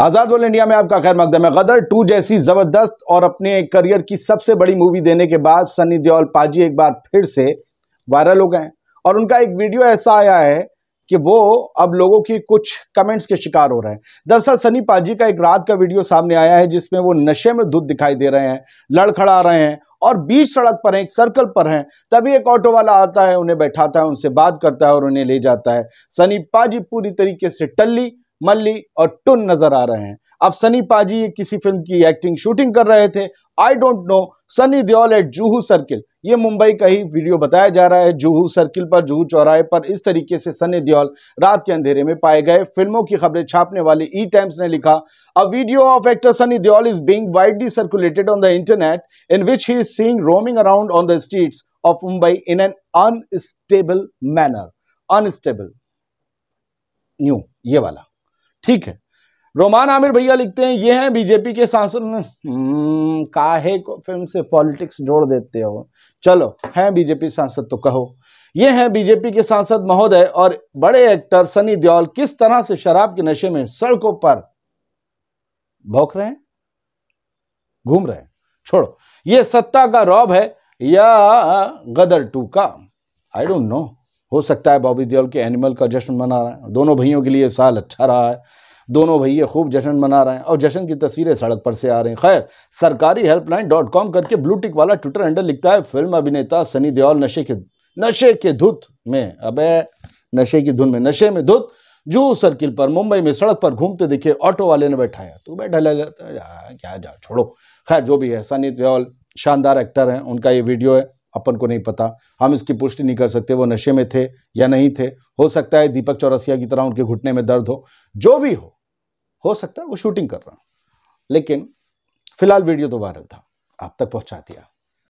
आज़ाद world India में आपका खैर मकदम है गदर टू जैसी ज़बरदस्त और अपने करियर की सबसे बड़ी मूवी देने के बाद सनी देओल पाजी एक बार फिर से वायरल हो गए और उनका एक वीडियो ऐसा आया है कि वो अब लोगों की कुछ कमेंट्स के शिकार हो रहे हैं दरअसल सनी पाजी का एक रात का वीडियो सामने आया है जिसमें वो नशे में धुत दिखाई दे रहे हैं लड़खड़ा रहे हैं और बीच सड़क पर हैं एक सर्कल पर हैं तभी एक ऑटो वाला आता है उन्हें बैठाता है उनसे बात करता है और उन्हें ले जाता है सनी पाजी पूरी तरीके से टल्ली मल्ली और टुन नजर आ रहे हैं अब सनी पाजी किसी फिल्म की एक्टिंग शूटिंग कर रहे थे I don't know Sunny Deol at Juhu circle ये मुंबई का ही वीडियो बताया जा रहा है जूहू सर्किल पर जूहू चौराहे पर इस तरीके से सनी दियोल रात के अंधेरे में पाए गए फिल्मों की खबरें छापने वाले ई टाइम्स ने लिखा a video of actor Sunny Deol is being widely circulated on the internet in which he is seeing roaming around on the street of Mumbai in an unstable manner unstable new ये वाला ठीक है रोमान आमिर भैया लिखते हैं ये हैं बीजेपी के सांसद हम्म, काहे को फिल्म से पॉलिटिक्स जोड़ देते हो चलो हैं बीजेपी सांसद तो कहो ये हैं बीजेपी के सांसद महोदय और बड़े एक्टर सनी दियोल किस तरह से शराब के नशे में सड़कों पर भौख रहे हैं घूम रहे हैं छोड़ो ये सत्ता का रौब है या गदर टू का आई डोंट नो हो सकता है बॉबी देओल के एनिमल का जश्न मना रहे हैं दोनों भैयों के लिए साल अच्छा रहा है दोनों भैया खूब जश्न मना रहे हैं और जश्न की तस्वीरें सड़क पर से आ रही हैं खैर सरकारी हेल्पलाइन डॉट कॉम करके ब्लूटिक वाला ट्विटर हैंडल लिखता है फिल्म अभिनेता सनी देओल नशे के नशे के धुत में अब नशे की धुन में नशे में धुत जूहू सर्किल पर मुंबई में सड़क पर घूमते दिखे ऑटो वाले ने बैठाया तो बैठा ले जाता है क्या जा छोड़ो खैर जो भी है सनी देओल शानदार एक्टर हैं उनका ये वीडियो है अपन को नहीं पता हम इसकी पुष्टि नहीं कर सकते वो नशे में थे या नहीं थे हो सकता है दीपक चौरसिया की तरह उनके घुटने में दर्द हो जो भी हो हो सकता है वो शूटिंग कर रहा लेकिन फिलहाल वीडियो तो वायरल था आप तक पहुंचा दिया